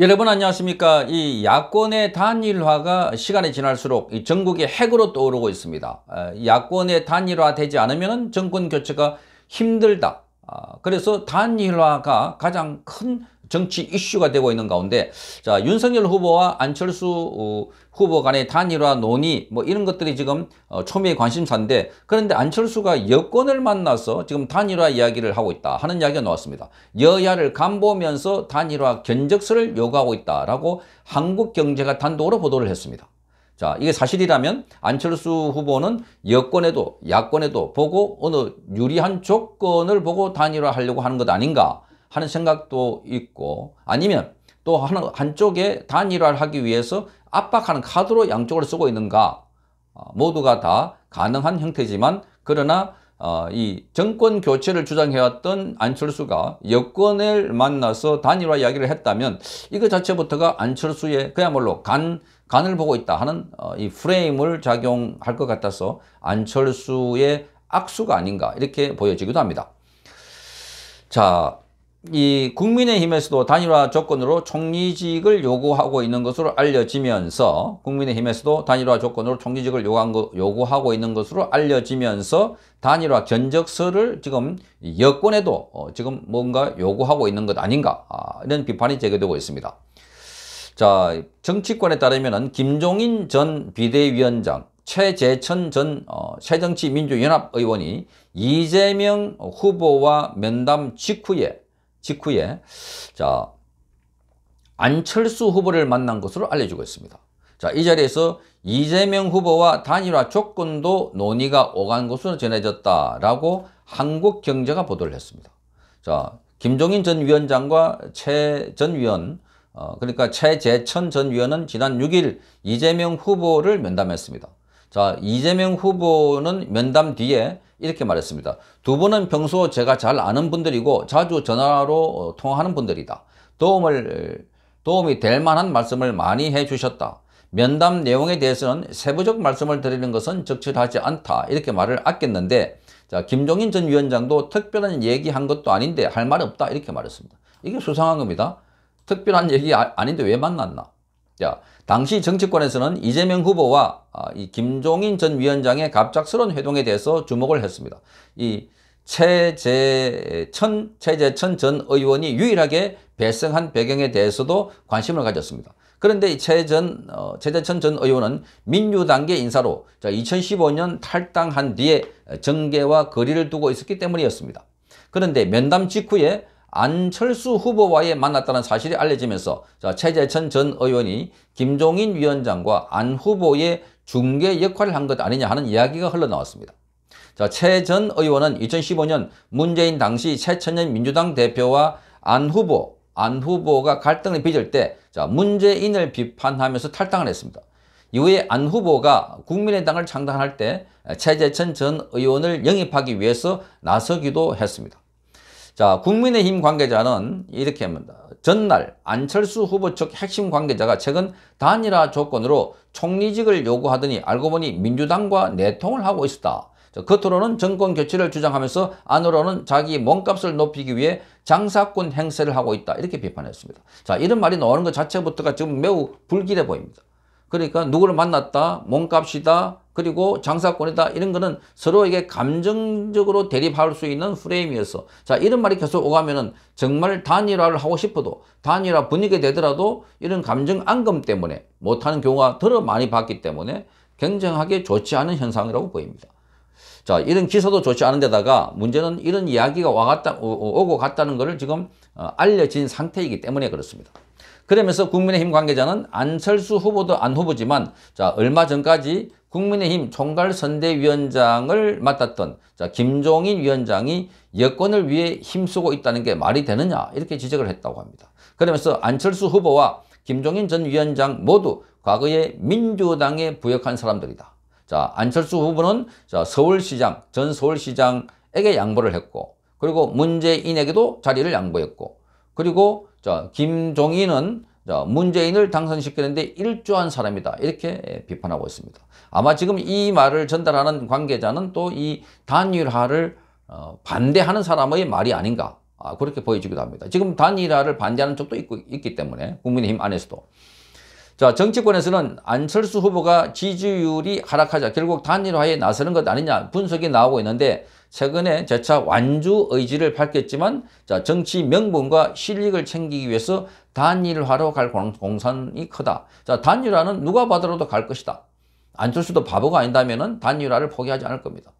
여러분 안녕하십니까 이 야권의 단일화가 시간이 지날수록 이 전국의 핵으로 떠오르고 있습니다 아, 야권의 단일화 되지 않으면 정권 교체가 힘들다 아, 그래서 단일화가 가장 큰 정치 이슈가 되고 있는 가운데 자 윤석열 후보와 안철수 어, 후보 간의 단일화 논의 뭐 이런 것들이 지금 어, 초미의 관심사인데 그런데 안철수가 여권을 만나서 지금 단일화 이야기를 하고 있다 하는 이야기가 나왔습니다. 여야를 간보면서 단일화 견적서를 요구하고 있다라고 한국경제가 단독으로 보도를 했습니다. 자 이게 사실이라면 안철수 후보는 여권에도 야권에도 보고 어느 유리한 조건을 보고 단일화하려고 하는 것 아닌가 하는 생각도 있고 아니면 또 하나, 한쪽에 단일화를 하기 위해서 압박하는 카드로 양쪽을 쓰고 있는가 어, 모두가 다 가능한 형태지만 그러나 어, 이 정권 교체를 주장해왔던 안철수가 여권을 만나서 단일화 이야기를 했다면 이거 자체부터가 안철수의 그야말로 간, 간을 보고 있다 하는 어, 이 프레임을 작용할 것 같아서 안철수의 악수가 아닌가 이렇게 보여지기도 합니다. 자, 이 국민의힘에서도 단일화 조건으로 총리직을 요구하고 있는 것으로 알려지면서 국민의힘에서도 단일화 조건으로 총리직을 요구한 거, 요구하고 있는 것으로 알려지면서 단일화 견적서를 지금 여권에도 어, 지금 뭔가 요구하고 있는 것 아닌가 아, 이런 비판이 제기되고 있습니다. 자 정치권에 따르면 은 김종인 전 비대위원장 최재천 전 어, 새정치민주연합 의원이 이재명 후보와 면담 직후에 직후에 자 안철수 후보를 만난 것으로 알려지고 있습니다. 자, 이 자리에서 이재명 후보와 단일화 조건도 논의가 오간 것으로 전해졌다라고 한국경제가 보도를 했습니다. 자, 김종인 전 위원장과 최 전 위원, 어, 그러니까 최재천 전 위원은 지난 6일 이재명 후보를 면담했습니다. 자, 이재명 후보는 면담 뒤에 이렇게 말했습니다. 두 분은 평소 제가 잘 아는 분들이고 자주 전화로 어, 통하는 분들이다. 도움을 도움이 될 만한 말씀을 많이 해주셨다. 면담 내용에 대해서는 세부적 말씀을 드리는 것은 적절하지 않다. 이렇게 말을 아꼈는데 자 김종인 전 위원장도 특별한 얘기한 것도 아닌데 할말이 없다. 이렇게 말했습니다. 이게 수상한 겁니다. 특별한 얘기 아, 아닌데 왜 만났나? 자, 당시 정치권에서는 이재명 후보와 아, 이 김종인 전 위원장의 갑작스러운 회동에 대해서 주목을 했습니다. 이 최재천, 최재천 전 의원이 유일하게 배승한 배경에 대해서도 관심을 가졌습니다. 그런데 이 최전, 어, 최재천 전 의원은 민주당계 인사로 자, 2015년 탈당한 뒤에 정계와 거리를 두고 있었기 때문이었습니다. 그런데 면담 직후에 안철수 후보와의 만났다는 사실이 알려지면서 자, 최재천 전 의원이 김종인 위원장과 안 후보의 중개 역할을 한 것 아니냐 하는 이야기가 흘러나왔습니다. 자, 최전 의원은 2015년 문재인 당시 최천년 민주당 대표와 안 후보, 안 후보가 갈등을 빚을 때 자, 문재인을 비판하면서 탈당을 했습니다. 이후에 안 후보가 국민의당을 창당할 때 최재천 전 의원을 영입하기 위해서 나서기도 했습니다. 자, 국민의힘 관계자는 이렇게 합니다. 전날 안철수 후보 측 핵심 관계자가 최근 단일화 조건으로 총리직을 요구하더니 알고 보니 민주당과 내통을 하고 있었다. 자, 겉으로는 정권 교체를 주장하면서 안으로는 자기 몸값을 높이기 위해 장사꾼 행세를 하고 있다. 이렇게 비판했습니다. 자, 이런 말이 나오는 것 자체부터가 지금 매우 불길해 보입니다. 그러니까 누구를 만났다, 몸값이다, 그리고 장사권이다 이런 거는 서로에게 감정적으로 대립할 수 있는 프레임이었어. 자 이런 말이 계속 오가면은 정말 단일화를 하고 싶어도 단일화 분위기 되더라도 이런 감정 앙금 때문에 못하는 경우가 더러 많이 봤기 때문에 경쟁하게 좋지 않은 현상이라고 보입니다. 자, 이런 기사도 좋지 않은 데다가 문제는 이런 이야기가 와갔다, 오고 갔다는 것을 지금 어, 알려진 상태이기 때문에 그렇습니다. 그러면서 국민의힘 관계자는 안철수 후보도 안 후보지만 자, 얼마 전까지 국민의힘 총괄선대위원장을 맡았던 자, 김종인 위원장이 여권을 위해 힘쓰고 있다는 게 말이 되느냐 이렇게 지적을 했다고 합니다. 그러면서 안철수 후보와 김종인 전 위원장 모두 과거에 민주당에 부역한 사람들이다. 자, 안철수 후보는 자, 서울시장, 전 서울시장에게 양보를 했고, 그리고 문재인에게도 자리를 양보했고, 그리고 자, 김종인은 자, 문재인을 당선시키는데 일조한 사람이다. 이렇게 비판하고 있습니다. 아마 지금 이 말을 전달하는 관계자는 또 이 단일화를 어, 반대하는 사람의 말이 아닌가. 아, 그렇게 보여지기도 합니다. 지금 단일화를 반대하는 쪽도 있고, 있기 때문에 국민의힘 안에서도. 자 정치권에서는 안철수 후보가 지지율이 하락하자 결국 단일화에 나서는 것 아니냐 분석이 나오고 있는데 최근에 재차 완주 의지를 밝혔지만 자 정치 명분과 실익을 챙기기 위해서 단일화로 갈 공산이 크다. 자 단일화는 누가 받으러도 갈 것이다. 안철수도 바보가 아니다면 단일화를 포기하지 않을 겁니다.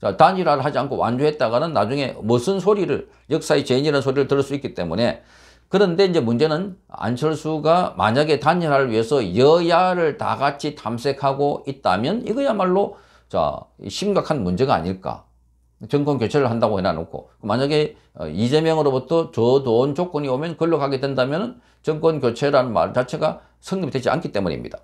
자, 단일화를 하지 않고 완주했다가는 나중에 무슨 소리를 역사의 죄인이라는 소리를 들을 수 있기 때문에 그런데 이제 문제는 안철수가 만약에 단일화를 위해서 여야를 다 같이 탐색하고 있다면 이거야말로 자 심각한 문제가 아닐까. 정권 교체를 한다고 해놔놓고 만약에 어, 이재명으로부터 저도원 조건이 오면 걸로 가게 된다면 정권 교체라는 말 자체가 성립되지 않기 때문입니다.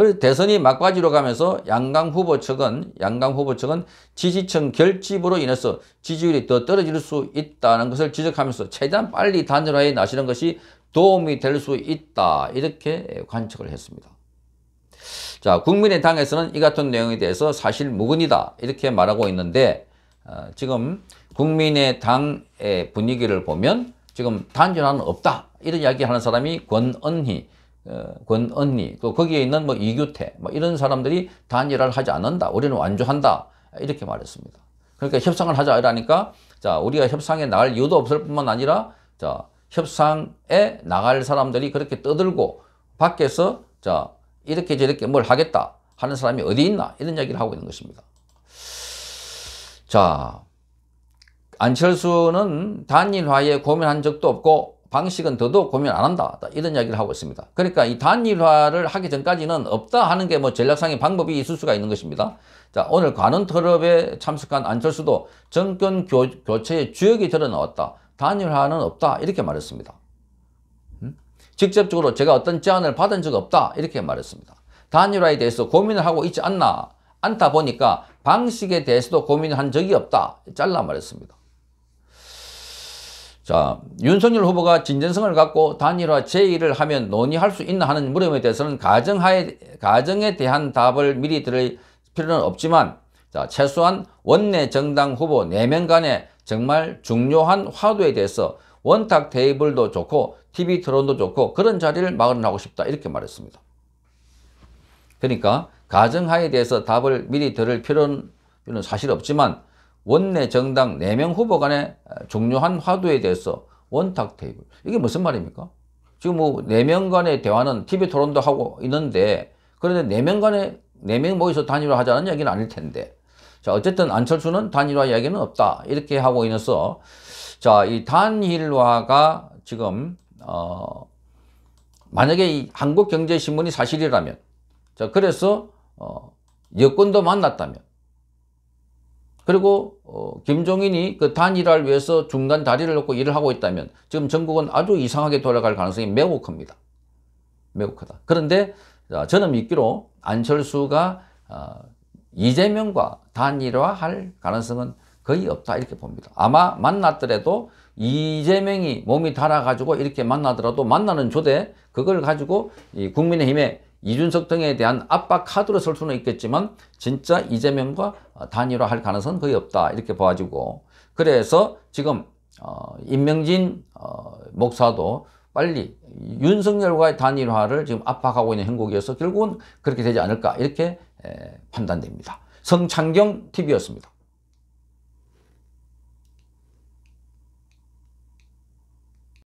그래서 대선이 막바지로 가면서 양강 후보 측은 양강 후보 측은 지지층 결집으로 인해서 지지율이 더 떨어질 수 있다는 것을 지적하면서 최대한 빨리 단절화에 나시는 것이 도움이 될 수 있다 이렇게 관측을 했습니다. 자 국민의당에서는 이 같은 내용에 대해서 사실 무근이다 이렇게 말하고 있는데 어, 지금 국민의당의 분위기를 보면 지금 단절화는 없다 이런 이야기하는 사람이 권은희 어, 권언니 또 거기에 있는 뭐 이규태 뭐 이런 사람들이 단일화를 하지 않는다 우리는 완주한다 이렇게 말했습니다 그러니까 협상을 하자 이러니까자 우리가 협상에 나갈 이유도 없을 뿐만 아니라 자 협상에 나갈 사람들이 그렇게 떠들고 밖에서 자 이렇게 저렇게 뭘 하겠다 하는 사람이 어디 있나 이런 이야기를 하고 있는 것입니다 자 안철수는 단일화에 고민한 적도 없고 방식은 더더욱 고민 안 한다. 이런 이야기를 하고 있습니다. 그러니까 이 단일화를 하기 전까지는 없다 하는 게 뭐 전략상의 방법이 있을 수가 있는 것입니다. 자, 오늘 관훈 터럽에 참석한 안철수도 정권 교, 교체의 주역이 드러나왔다. 단일화는 없다. 이렇게 말했습니다. 음? 직접적으로 제가 어떤 제안을 받은 적 없다. 이렇게 말했습니다. 단일화에 대해서 고민을 하고 있지 않나. 않다 보니까 방식에 대해서도 고민한 적이 없다. 잘라 말했습니다. 자 윤석열 후보가 진전성을 갖고 단일화 제의를 하면 논의할 수 있나 하는 물음에 대해서는 가정하에, 가정에 대한 답을 미리 드릴 필요는 없지만 자 최소한 원내 정당 후보 4명 간의 정말 중요한 화두에 대해서 원탁 테이블도 좋고 TV 토론도 좋고 그런 자리를 마련하고 싶다 이렇게 말했습니다. 그러니까 가정하에 대해서 답을 미리 들을 필요는 사실 없지만 원내 정당 4명 후보 간의 중요한 화두에 대해서 원탁 테이블. 이게 무슨 말입니까? 지금 뭐 4명 간의 대화는 TV 토론도 하고 있는데 그런데 4명 간에 4명 모여서 단일화 하자는 얘기는 아닐 텐데 자 어쨌든 안철수는 단일화 이야기는 없다 이렇게 하고 있어서 자이 단일화가 지금 어 만약에 이 한국경제신문이 사실이라면 자 그래서 어 여권도 만났다면 그리고 어, 김종인이 그 단일화를 위해서 중간 다리를 놓고 일을 하고 있다면 지금 전국은 아주 이상하게 돌아갈 가능성이 매우 큽니다. 매우 크다. 그런데 저는 믿기로 안철수가 어, 이재명과 단일화할 가능성은 거의 없다 이렇게 봅니다. 아마 만났더라도 이재명이 몸이 달아가지고 이렇게 만나더라도 만나는 조대 그걸 가지고 국민의힘에 이준석 등에 대한 압박 카드로 설 수는 있겠지만 진짜 이재명과 단일화할 가능성은 거의 없다 이렇게 봐지고 그래서 지금 어, 임명진 어, 목사도 빨리 윤석열과의 단일화를 지금 압박하고 있는 행국이어서 결국은 그렇게 되지 않을까 이렇게 에, 판단됩니다. 성창경 TV였습니다.